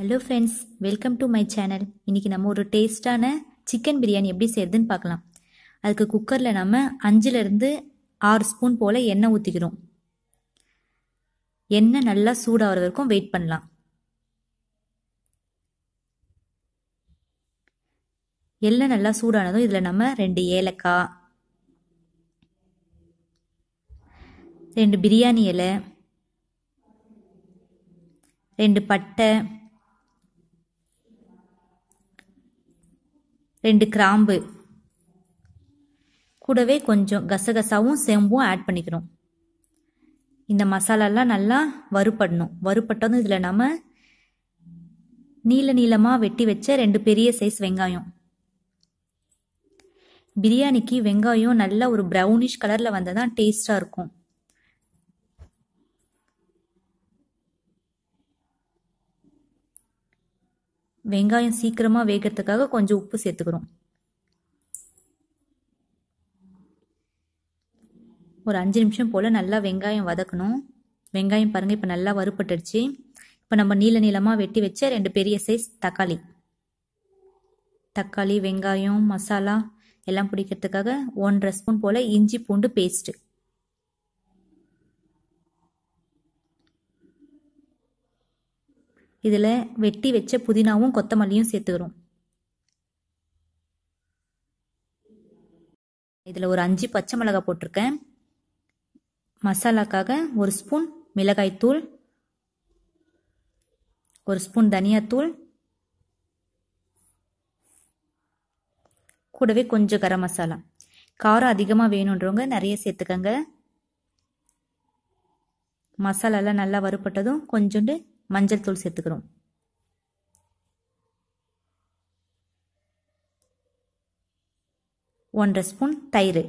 hello friends welcome to my channel இன்றைக்கி நம்ம ஒரு டேஸ்ட்டான சிக்கன் பிரியாணி எப்படி செய்யறதுன்னு பார்க்கலாம் அதுக்கு குக்கரில் நம்ம அஞ்சுலேருந்து ஆறு ஸ்பூன் போல் எண்ணெய் ஊற்றிக்கிறோம் எண்ணெய் நல்லா சூடாகிற வரைக்கும் வெயிட் பண்ணலாம் எல்லாம் நல்லா சூடானதும் இதில் நம்ம ரெண்டு ஏலக்காய் ரெண்டு பிரியாணி இலை ரெண்டு பட்டை ரெண்டு கிராம்பு கூடவே கொஞ்சம் கசகசாவும் செம்பும் ஆட் பண்ணிக்கிறோம் இந்த மசாலாலாம் நல்லா வறுபடணும் வறுபட்டதும் இதில் நம்ம நீல நீளமாக வெட்டி வச்ச ரெண்டு பெரிய சைஸ் வெங்காயம் பிரியாணிக்கு வெங்காயம் நல்லா ஒரு ப்ரௌனிஷ் கலரில் வந்தால் தான் டேஸ்ட்டாக இருக்கும் வெங்காயம் சீக்கிரமாக வேகிறதுக்காக கொஞ்சம் உப்பு சேர்த்துக்கிறோம் ஒரு அஞ்சு நிமிஷம் போல் நல்லா வெங்காயம் வதக்கணும் வெங்காயம் பாருங்கள் இப்போ நல்லா வறுப்பட்டுடுச்சு இப்போ நம்ம நீல நீளமாக வெட்டி வச்ச ரெண்டு பெரிய சைஸ் தக்காளி தக்காளி வெங்காயம் மசாலா எல்லாம் பிடிக்கிறதுக்காக ஒன்றரை ஸ்பூன் போல் இஞ்சி பூண்டு பேஸ்ட்டு இதில் வெட்டி வச்ச புதினாவும் கொத்தமல்லியும் சேர்த்துக்கிறோம் இதில் ஒரு அஞ்சு பச்சை மிளகாய் போட்டிருக்கேன் மசாலாக்காக ஒரு ஸ்பூன் மிளகாய்த்தூள் ஒரு ஸ்பூன் தனியாத்தூள் கூடவே கொஞ்சம் கரம் மசாலா காரம் அதிகமாக வேணுன்றவங்க நிறைய சேர்த்துக்கங்க மசாலாலாம் நல்லா வறுப்பட்டதும் கொஞ்சோண்டு மஞ்சள் தூள் சேர்த்துக்கிறோம் ஒன்றரை ஸ்பூன் தயிர்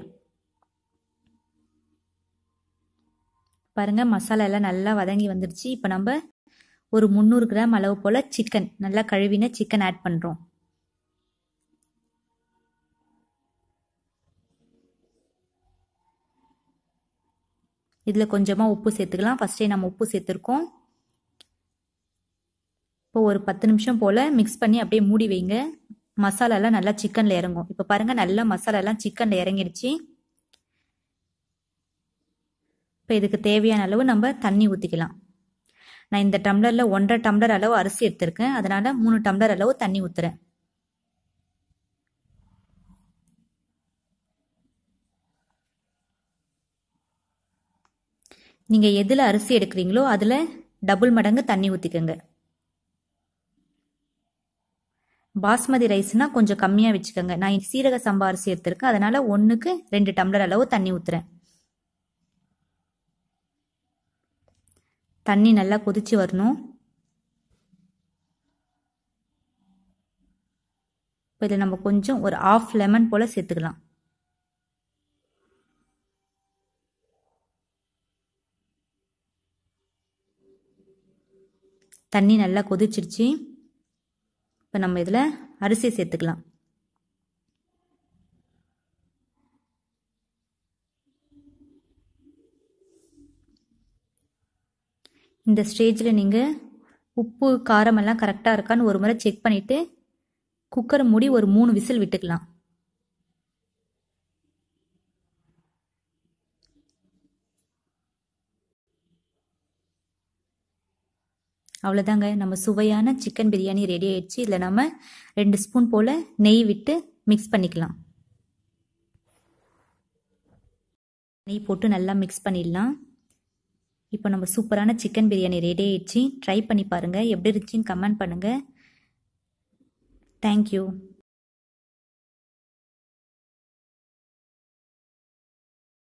பாருங்கள் மசாலா எல்லாம் நல்லா வதங்கி வந்துடுச்சு இப்போ நம்ம ஒரு முந்நூறு கிராம் அளவு போல் சிக்கன் நல்லா கழுவின சிக்கன் ஆட் பண்ணுறோம் இதில் கொஞ்சமாக உப்பு சேர்த்துக்கலாம் ஃபஸ்ட்டே நம்ம உப்பு சேர்த்துருக்கோம் இப்போ ஒரு பத்து நிமிஷம் போல் மிக்ஸ் பண்ணி அப்படியே மூடி வைங்க மசாலாலாம் நல்லா சிக்கனில் இறங்கும் இப்போ பாருங்கள் நல்லா மசாலாலாம் சிக்கனில் இறங்கிடுச்சு இப்போ இதுக்கு தேவையான அளவு நம்ம தண்ணி ஊற்றிக்கலாம் நான் இந்த டம்ளரில் ஒன்றரை டம்ளர் அளவு அரிசி எடுத்திருக்கேன் அதனால் மூணு டம்ளர் அளவு தண்ணி ஊற்றுறேன் நீங்கள் எதில் அரிசி எடுக்கிறீங்களோ அதில் டபுள் மடங்கு தண்ணி ஊற்றிக்கோங்க பாஸ்மதி ரைஸ்னா கொஞ்சம் கம்மியாக வச்சுக்கோங்க நான் சீரக சம்பார் சேர்த்துருக்கேன் அதனால் ஒன்றுக்கு ரெண்டு டம்ளர் அளவு தண்ணி ஊற்றுறேன் தண்ணி நல்லா கொதிச்சு வரணும் இப்போ இதில் நம்ம கொஞ்சம் ஒரு ஆஃப் லெமன் போல் சேர்த்துக்கலாம் தண்ணி நல்லா கொதிச்சிருச்சு இப்போ நம்ம இதில் அரிசியை சேர்த்துக்கலாம் இந்த ஸ்டேஜில் நீங்கள் உப்பு காரமெல்லாம் கரெக்டாக இருக்கான்னு ஒரு முறை செக் பண்ணிவிட்டு குக்கரை மூடி ஒரு மூணு விசில் விட்டுக்கலாம் அவ்வளோதாங்க நம்ம சுவையான சிக்கன் பிரியாணி ரெடி ஆயிடுச்சு இதில் நம்ம ரெண்டு ஸ்பூன் போல் நெய் விட்டு மிக்ஸ் பண்ணிக்கலாம் நெய் போட்டு நல்லா மிக்ஸ் பண்ணிடலாம் இப்போ நம்ம சூப்பரான சிக்கன் பிரியாணி ரெடி ஆயிடுச்சு ட்ரை பண்ணி பாருங்கள் எப்படி இருந்துச்சின்னு கமெண்ட் பண்ணுங்கள் தேங்க்யூ